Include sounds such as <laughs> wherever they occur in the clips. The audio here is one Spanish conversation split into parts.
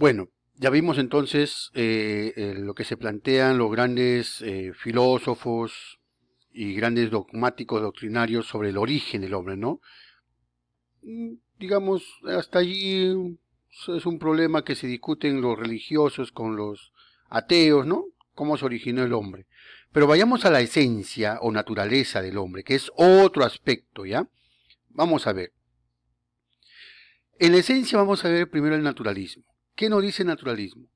Bueno, ya vimos entonces eh, eh, lo que se plantean los grandes eh, filósofos y grandes dogmáticos doctrinarios sobre el origen del hombre, ¿no? Mm, digamos, hasta allí es un problema que se discuten los religiosos con los ateos, ¿no? Cómo se originó el hombre. Pero vayamos a la esencia o naturaleza del hombre, que es otro aspecto, ¿ya? Vamos a ver. En la esencia vamos a ver primero el naturalismo. ¿Qué nos dice naturalismo?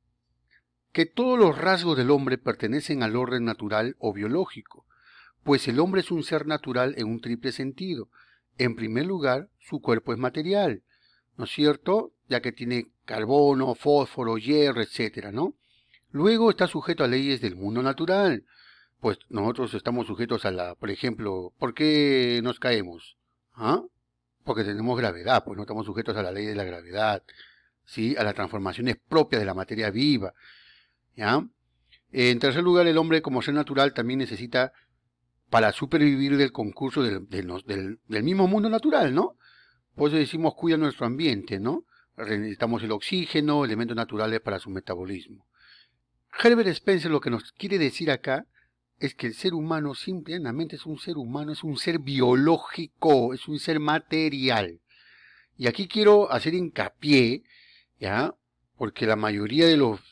Que todos los rasgos del hombre pertenecen al orden natural o biológico, pues el hombre es un ser natural en un triple sentido. En primer lugar, su cuerpo es material, ¿no es cierto? Ya que tiene carbono, fósforo, hierro, etc. ¿no? Luego está sujeto a leyes del mundo natural, pues nosotros estamos sujetos a la, por ejemplo, ¿por qué nos caemos? ¿Ah? Porque tenemos gravedad, pues no estamos sujetos a la ley de la gravedad, ¿sí? a las transformaciones propias de la materia viva. ¿ya? En tercer lugar, el hombre como ser natural también necesita, para supervivir del concurso del, del, mismo mundo natural, ¿no? Por eso decimos cuida nuestro ambiente, ¿no? Necesitamos el oxígeno, elementos naturales para su metabolismo. Herbert Spencer lo que nos quiere decir acá es que el ser humano simplemente es un ser humano, es un ser biológico, es un ser material. Y aquí quiero hacer hincapié ¿ya? Porque la mayoría de los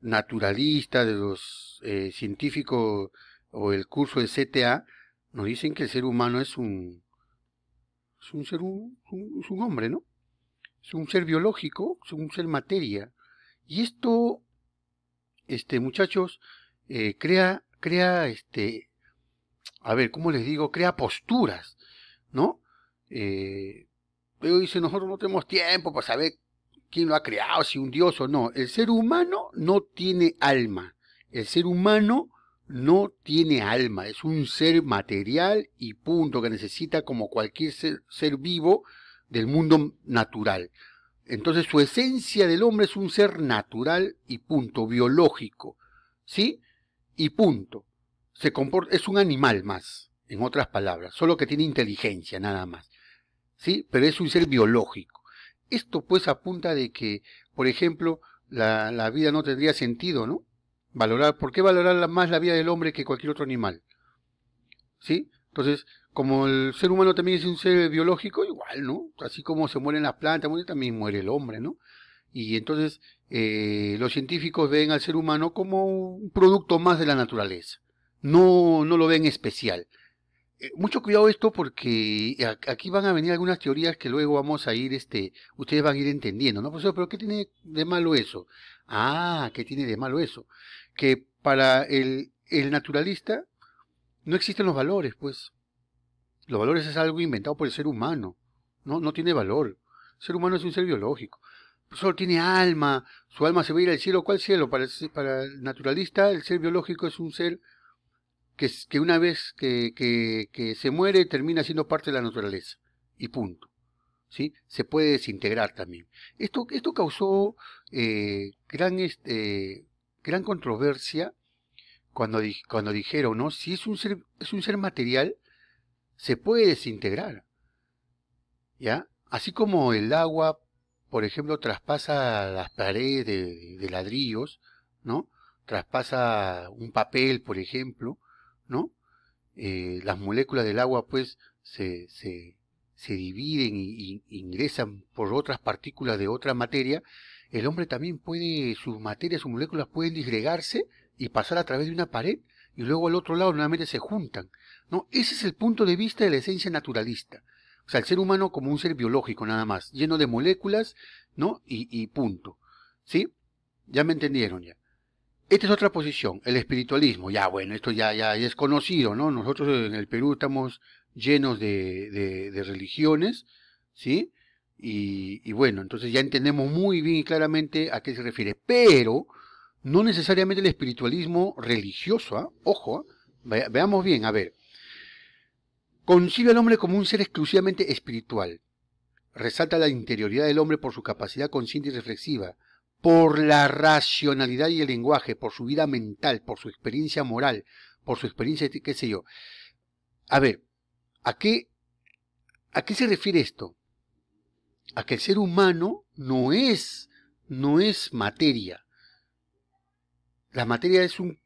naturalistas, de los eh, científicos o el curso de CTA, nos dicen que el ser humano es un, un ser, un, hombre, ¿no? Es un ser biológico, es un ser materia. Y esto, este, muchachos, eh, crea, crea, este, a ver, ¿cómo les digo? Crea posturas, ¿no? pero eh, dice, nosotros no tenemos tiempo para saber quién lo ha creado, si un dios o no. El ser humano no tiene alma. El ser humano no tiene alma, es un ser material y punto que necesita como cualquier ser, vivo del mundo natural. Entonces su esencia del hombre es un ser natural y punto, biológico, ¿sí? Y punto. Se comporta, es un animal más, en otras palabras, solo que tiene inteligencia nada más, ¿sí? Pero es un ser biológico. Esto pues apunta de que, por ejemplo, la, la vida no tendría sentido, ¿no? Valorar, ¿por qué valorar más la vida del hombre que cualquier otro animal? ¿Sí? Entonces, como el ser humano también es un ser biológico, igual, ¿no? Así como se mueren las plantas, también muere el hombre, ¿no? Y entonces eh, los científicos ven al ser humano como un producto más de la naturaleza. No, no lo ven especial. Eh, mucho cuidado esto porque aquí van a venir algunas teorías que luego vamos a ir, este, ustedes van a ir entendiendo, ¿no, Pero ¿qué tiene de malo eso? Ah, ¿qué tiene de malo eso? Que para el, el naturalista no existen los valores, pues. Los valores es algo inventado por el ser humano, no, no tiene valor. El ser humano es un ser biológico. Solo tiene alma, su alma se va a ir al cielo. ¿Cuál cielo? Para para el naturalista, el ser biológico es un ser que, una vez que, que, se muere termina siendo parte de la naturaleza. Y punto. ¿Sí? Se puede desintegrar también. Esto, esto causó eh, gran, este, gran controversia cuando, cuando dijeron, ¿no? Si es un ser, es un ser material, se puede desintegrar. ¿Ya? Así como el agua, por ejemplo, traspasa las paredes de, de ladrillos, ¿no? Traspasa un papel, por ejemplo, ¿no? Eh, las moléculas del agua pues se, se, se dividen e ingresan por otras partículas de otra materia, el hombre también puede, sus materias, sus moléculas pueden disgregarse y pasar a través de una pared y luego al otro lado nuevamente se juntan. ¿no? Ese es el punto de vista de la esencia naturalista. O sea, el ser humano como un ser biológico nada más, lleno de moléculas, ¿no? Y, y punto. ¿Sí? Ya me entendieron ya. Esta es otra posición, el espiritualismo. Ya, bueno, esto ya, ya es conocido, ¿no? Nosotros en el Perú estamos llenos de, de, religiones, ¿sí? Y, bueno, entonces ya entendemos muy bien y claramente a qué se refiere. Pero no necesariamente el espiritualismo religioso, ¿ah? ojo, ¿ah? veamos bien, a ver. Concibe al hombre como un ser exclusivamente espiritual. Resalta la interioridad del hombre por su capacidad consciente y reflexiva por la racionalidad y el lenguaje, por su vida mental, por su experiencia moral, por su experiencia, este, qué sé yo. A ver, ¿a qué, a qué se refiere esto? A que el ser humano no es, no es materia. La materia es un,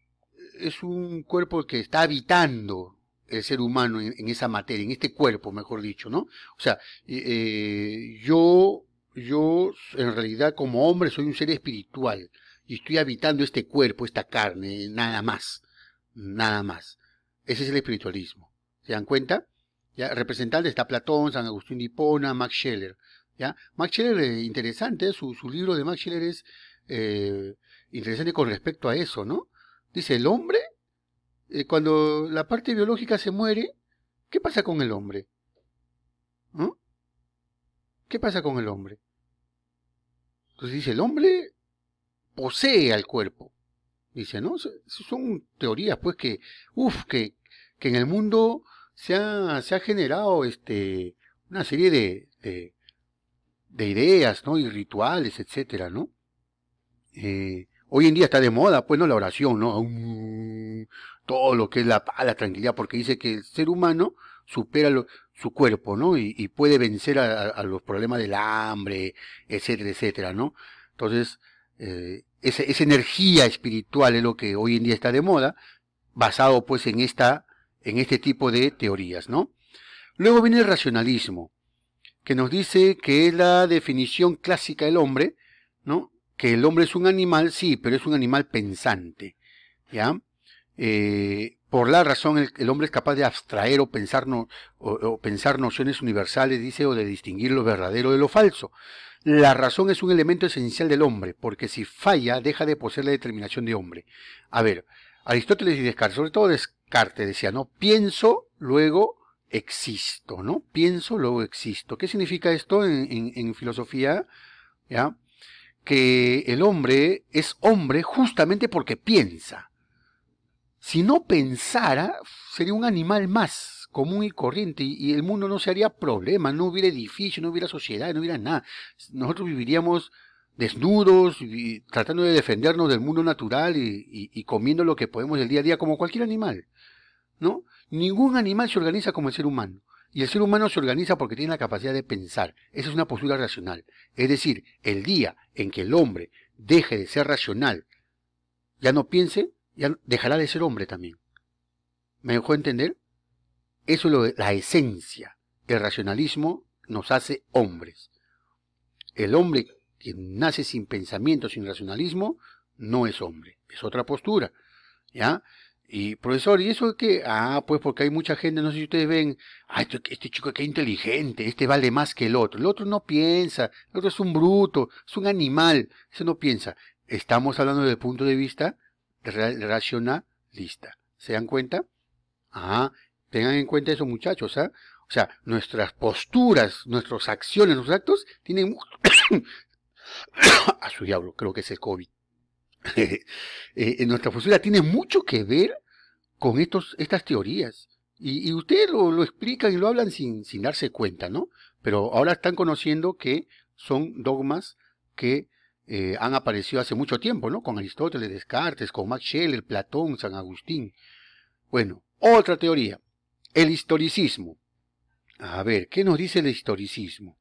es un cuerpo que está habitando el ser humano en, esa materia, en este cuerpo, mejor dicho, ¿no? O sea, eh, eh, yo yo en realidad como hombre soy un ser espiritual y estoy habitando este cuerpo, esta carne, nada más, nada más. Ese es el espiritualismo. ¿Se dan cuenta? ¿Ya? Representantes está Platón, San Agustín de Hipona, Max Scheller. ¿ya? Max Scheller es eh, interesante, su, libro de Max Scheller es eh, interesante con respecto a eso, ¿no? Dice, el hombre, eh, cuando la parte biológica se muere, ¿qué pasa con el hombre? ¿Mm? ¿Qué pasa con el hombre? Entonces pues dice, el hombre posee al cuerpo. Dice, ¿no? Son teorías, pues, que, que, que en el mundo se ha, se ha generado este, una serie de, de, ideas, ¿no? Y rituales, etcétera, ¿no? Eh, hoy en día está de moda, pues, ¿no? La oración, ¿no? todo lo que es la, la tranquilidad, porque dice que el ser humano supera su cuerpo, ¿no? Y, puede vencer a, los problemas del hambre, etcétera, etcétera, ¿no? Entonces, eh, esa, energía espiritual es lo que hoy en día está de moda, basado pues en esta, en este tipo de teorías, ¿no? Luego viene el racionalismo, que nos dice que es la definición clásica del hombre, ¿no? Que el hombre es un animal, sí, pero es un animal pensante, ¿ya? Eh, por la razón, el, hombre es capaz de abstraer o pensar, o, pensar nociones universales, dice, o de distinguir lo verdadero de lo falso. La razón es un elemento esencial del hombre, porque si falla, deja de poseer la determinación de hombre. A ver, Aristóteles y Descartes, sobre todo Descartes, decía, ¿no? Pienso, luego existo, ¿no? Pienso, luego existo. ¿Qué significa esto en, en filosofía? ¿Ya? Que el hombre es hombre justamente porque piensa si no pensara, sería un animal más común y corriente y, el mundo no se haría problema, no hubiera edificio, no hubiera sociedad, no hubiera nada. Nosotros viviríamos desnudos, y tratando de defendernos del mundo natural y, comiendo lo que podemos del día a día como cualquier animal. ¿No? Ningún animal se organiza como el ser humano. Y el ser humano se organiza porque tiene la capacidad de pensar. Esa es una postura racional. Es decir, el día en que el hombre deje de ser racional, ya no piense, dejará de ser hombre también. ¿Me dejó entender? Eso es lo la esencia. El racionalismo nos hace hombres. El hombre que nace sin pensamiento, sin racionalismo, no es hombre. Es otra postura. ¿Ya? Y profesor, ¿y eso qué? Ah, pues porque hay mucha gente, no sé si ustedes ven, ah, este, este chico que inteligente, este vale más que el otro. El otro no piensa, el otro es un bruto, es un animal, Ese no piensa. Estamos hablando del punto de vista racionalista. ¿Se dan cuenta? Ah, tengan en cuenta eso muchachos, ¿ah? O sea, nuestras posturas, nuestras acciones, nuestros actos tienen... <coughs> a su diablo, creo que es el COVID. <laughs> Eh, eh, nuestra postura tiene mucho que ver con estos, estas teorías. Y, ustedes lo, lo, explican y lo hablan sin, sin darse cuenta, ¿no? Pero ahora están conociendo que son dogmas que eh, han aparecido hace mucho tiempo, ¿no? Con Aristóteles, Descartes, con Max Scheler, Platón, San Agustín. Bueno, otra teoría, el historicismo. A ver, ¿qué nos dice el historicismo?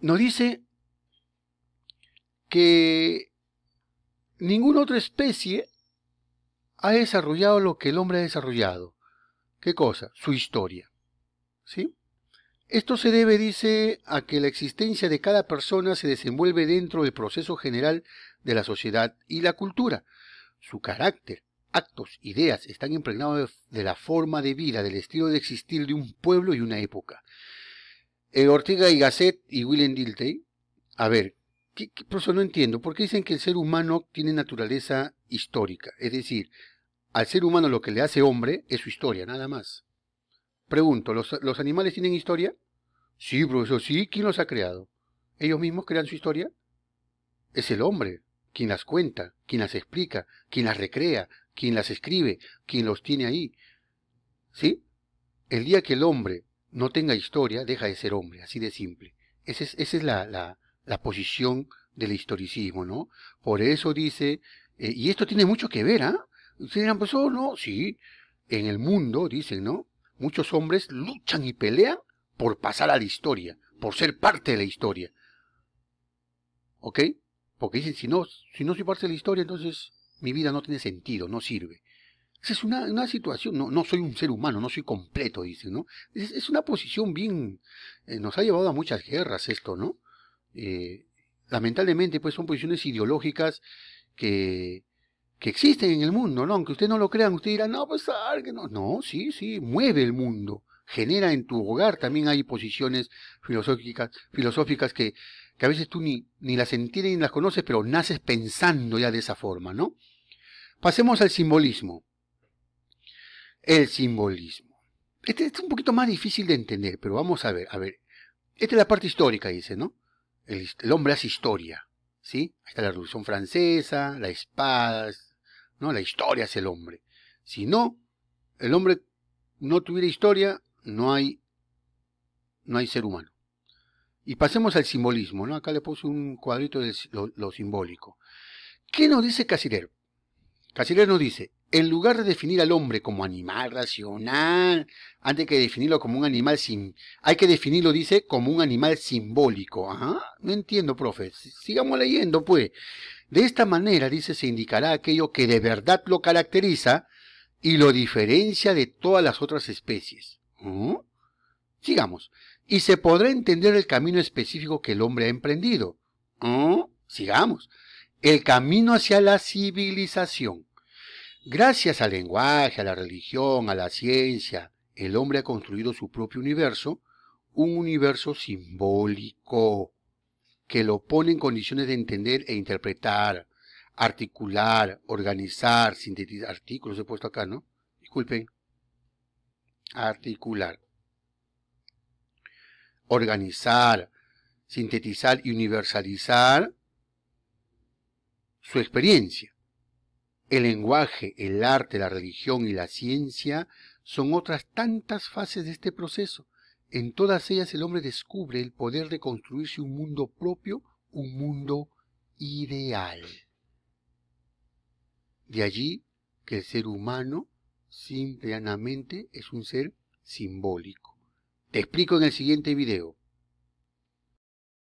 Nos dice que ninguna otra especie ha desarrollado lo que el hombre ha desarrollado. ¿Qué cosa? Su historia. ¿Sí? Esto se debe, dice, a que la existencia de cada persona se desenvuelve dentro del proceso general de la sociedad y la cultura. Su carácter, actos, ideas están impregnados de la forma de vida, del estilo de existir de un pueblo y una época. Eh, Ortega y Gasset y Willem Dilthey, a ver, ¿qué, por eso no entiendo, ¿por qué dicen que el ser humano tiene naturaleza histórica? Es decir, al ser humano lo que le hace hombre es su historia, nada más. Pregunto, los animales tienen historia? Sí, profesor, sí, ¿quién los ha creado? ¿Ellos mismos crean su historia? Es el hombre quien las cuenta, quien las explica, quien las recrea, quien las escribe, quien los tiene ahí. ¿Sí? El día que el hombre no tenga historia, deja de ser hombre, así de simple. Esa es, esa la, la, la posición del historicismo, ¿no? Por eso dice, eh, y esto tiene mucho que ver, ¿ah? ¿eh? han no, sí, en el mundo, dicen, ¿no? Muchos hombres luchan y pelean por pasar a la historia, por ser parte de la historia. ¿Ok? Porque dicen, si no, si no soy parte de la historia, entonces mi vida no tiene sentido, no sirve. Esa es una, una situación, no, no, soy un ser humano, no soy completo, dicen, ¿no? Es, una posición bien... Eh, nos ha llevado a muchas guerras esto, ¿no? Eh, lamentablemente, pues son posiciones ideológicas que, que existen en el mundo, ¿no? Aunque usted no lo crean, usted dirá, no, pues, alguien, no. No, sí, sí, mueve el mundo genera en tu hogar. También hay posiciones filosóficas, filosóficas que, que a veces tú ni, ni las entiendes ni las conoces, pero naces pensando ya de esa forma, ¿no? Pasemos al simbolismo. El simbolismo. Este es un poquito más difícil de entender, pero vamos a ver, a ver. Esta es la parte histórica, dice, ¿no? El, hombre hace historia, ¿sí? está la Revolución Francesa, la espada, ¿no? La historia es el hombre. Si no, el hombre no tuviera historia, no hay, no hay ser humano. Y pasemos al simbolismo, ¿no? Acá le puse un cuadrito de lo, simbólico. ¿Qué nos dice Casirer? Casirer nos dice, en lugar de definir al hombre como animal racional, antes que definirlo como un animal sin, hay que definirlo, dice, como un animal simbólico. Ah, no entiendo, profe. Sigamos leyendo, pues. De esta manera, dice, se indicará aquello que de verdad lo caracteriza y lo diferencia de todas las otras especies. ¿Mm? Sigamos. Y se podrá entender el camino específico que el hombre ha emprendido. ¿Mm? Sigamos. El camino hacia la civilización. Gracias al lenguaje, a la religión, a la ciencia, el hombre ha construido su propio universo, un universo simbólico, que lo pone en condiciones de entender e interpretar, articular, organizar, sintetizar. Artículos he puesto acá, ¿no? Disculpen articular. Organizar, sintetizar y universalizar su experiencia. El lenguaje, el arte, la religión y la ciencia son otras tantas fases de este proceso. En todas ellas el hombre descubre el poder de construirse un mundo propio, un mundo ideal. De allí que el ser humano simplemente es un ser simbólico. Te explico en el siguiente video.